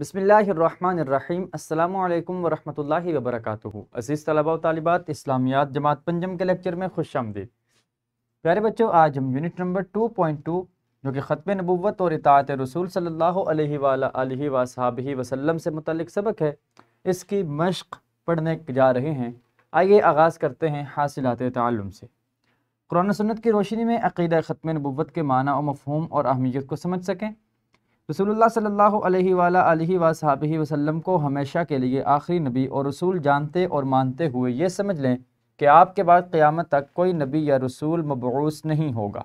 बसमीम् अल्लाम वरहमल वबरक अज़ीज़ तलबा तलबात इस्लामियात जमात पंजम के लेक्चर में खुश आमदीद प्यारे बच्चों आज हम unit number two point two जो कि ख़त्म नबूत और इतात रसूल सल्ला वसाब वसलम से मुतलक सबक है इसकी मश्क पढ़ने जा रहे हैं आइए आगाज़ करते हैं हासिलात तम से कुरान सन्नत की रोशनी में अक़ीद ख़त्म नबूत के माना और मफहूम और अहमियत को समझ सकें रसूलुल्लाह सल्लल्लाहु अलैहि वसाबी वसल्लम को हमेशा के लिए आखिरी नबी और रसूल जानते और मानते हुए ये समझ लें कि आपके बाद क़्यामत तक कोई नबी या रसूल मबूस नहीं होगा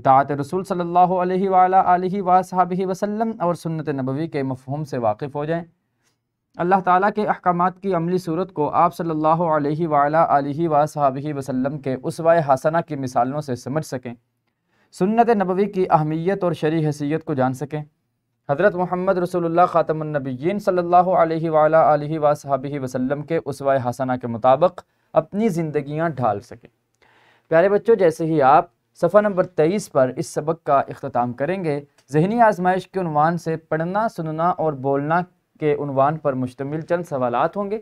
इतात रसूल सल्लल्लाहु अलैहि वसाबी वसल्लम और सुन्नत नबवी के मफहम से वाकिफ़ हो जाएँ अल्लाह ताला के अहकाम की अमली सूरत को आप सल्लल्लाहु अलैहि वसाबी वसल्लम के उसवा हसना की मिसालों से समझ सकें सुन्नत नबवी की अहमियत और शरी हैसियत को जान सकें हज़रत मोहम्मद रसोल्ला ख़ातमनबीन सल्ला वसहबी वसलम के उसवा हसना के मुताबिक अपनी ज़िंदियाँ ढाल सकें प्यारे बच्चों जैसे ही आप सफ़ा नंबर तेईस पर इस सबक का अख्ताम करेंगे जहनी आजमाइश के उनवान से पढ़ना सुनना और बोलना के नवान पर मुश्तमिल चंद सवाल होंगे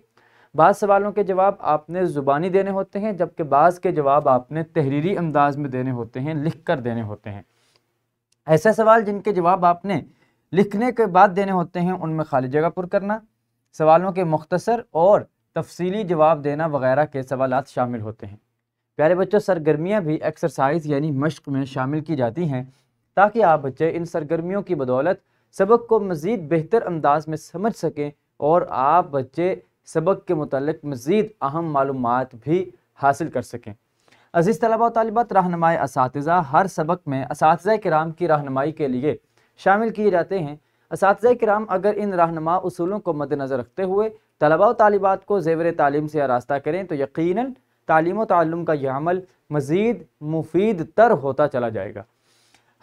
बाद सवालों के जवाब आपने ज़ुबानी देने होते हैं जबकि बाद के जवाब आपने तहरीरी अंदाज में देने होते हैं लिख कर देने होते हैं ऐसे सवाल जिनके जवाब आपने लिखने के बाद देने होते हैं उनमें खाली जगह पुर करना सवालों के मुख्तसर और तफसीली जवाब देना वगैरह के सवाल शामिल होते हैं प्यारे बच्चों सरगर्मियाँ भी एक्सरसाइज यानी मश्क में शामिल की जाती हैं ताकि आप बच्चे इन सरगर्मियों की बदौलत सबक को मज़ीद बेहतर अंदाज में समझ सकें और आप बच्चे सबक के मतलब मज़ीद अहम मालूम भी हासिल कर सकें अज़ीज़ तलबा तलबात रहनमाय इस हर सबक में इस कराम की रहनमाई के लिए शामिल किए जाते हैं इस कराम अगर इन रहनमा असूलों को मद्दनज़र रखते हुए तलबा तालिबात को जेवर तालीम से आरास्ता करें तो यकीन तालीम तम का यह अमल मज़ीद मुफीद तर होता चला जाएगा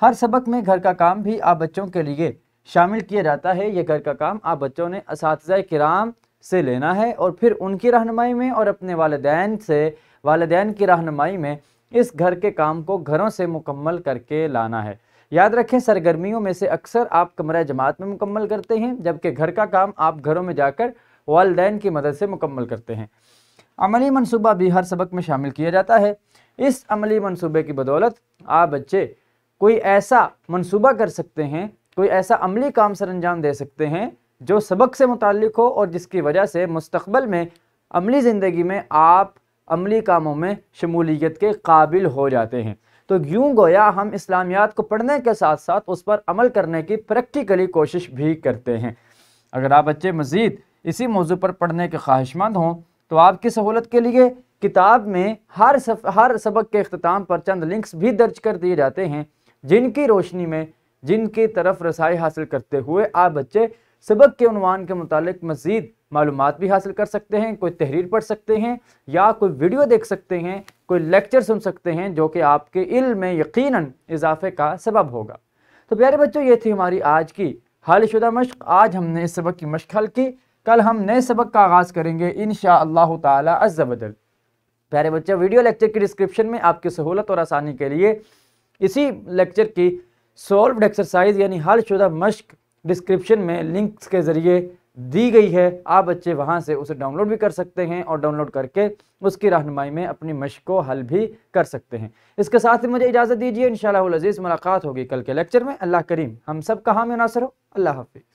हर सबक में घर का काम भी आप बच्चों के लिए शामिल किया जाता है यह घर का काम आप बच्चों ने इस कराम से लेना है और फिर उनकी रहनमाई में और अपने वालदेन से वालदेन की रहनमाई में इस घर के काम को घरों से मुकम्मल करके लाना है याद रखें सरगर्मियों में से अक्सर आप कमरा जमात में मुकम्मल करते हैं जबकि घर का काम आप घरों में जाकर वालदेन की मदद से मुकम्मल करते हैं अमली मनसूबा भी हर सबक में शामिल किया जाता है इस अमली मनसूबे की बदौलत आप बच्चे कोई ऐसा मनसूबा कर सकते हैं कोई ऐसा अमली काम सर अंजाम दे सकते हैं जो सबक से मुतल हो और जिसकी वजह से मुस्तबल में अमली ज़िंदगी में आप अमली कामों में शमूलियत के काबिल हो जाते हैं तो यूं गोया हम इस्लामियात को पढ़ने के साथ साथ उस पर अमल करने की प्रैक्टिकली कोशिश भी करते हैं अगर आप बच्चे मज़ीद इसी मौजू पर पढ़ने के ख्वाहिशमंद हों तो आपकी सहूलत के लिए किताब में हर सब हर सबक के अख्ताम पर चंद लिंक्स भी दर्ज कर दिए जाते हैं जिनकी रोशनी में जिनकी तरफ रसाई हासिल करते हुए आप बच्चे सबक के अनवान के मुतालिक मज़ीद मालूम भी हासिल कर सकते हैं कोई तहरीर पढ़ सकते हैं या कोई वीडियो देख सकते हैं कोई लेक्चर सुन सकते हैं जो कि आपके इल में यकीन इजाफे का सबब होगा तो प्यारे बच्चों ये थी हमारी आज की हाल शुदा मश्क आज हमने इस सबक की मश्क हल की कल हम नए सबक का आगाज़ करेंगे इन शाह तजल प्यारे बच्चों वीडियो लेक्चर की डिस्क्रिप्शन में आपकी सहूलत और आसानी के लिए इसी लेक्चर की सोल्व एक्सरसाइज यानी हल शुदा मश्क डिस्क्रिप्शन में लिंक्स के ज़रिए दी गई है आप बच्चे वहाँ से उसे डाउनलोड भी कर सकते हैं और डाउनलोड करके उसकी रहनमाई में अपनी मश को हल भी कर सकते हैं इसके साथ ही मुझे इजाज़त दीजिए इन शजीज़ मुलाकात होगी कल के लेक्चर में अल्लाह करीम हम सब कहाँ मुनासर नासर हो अल्लाह हाफिज़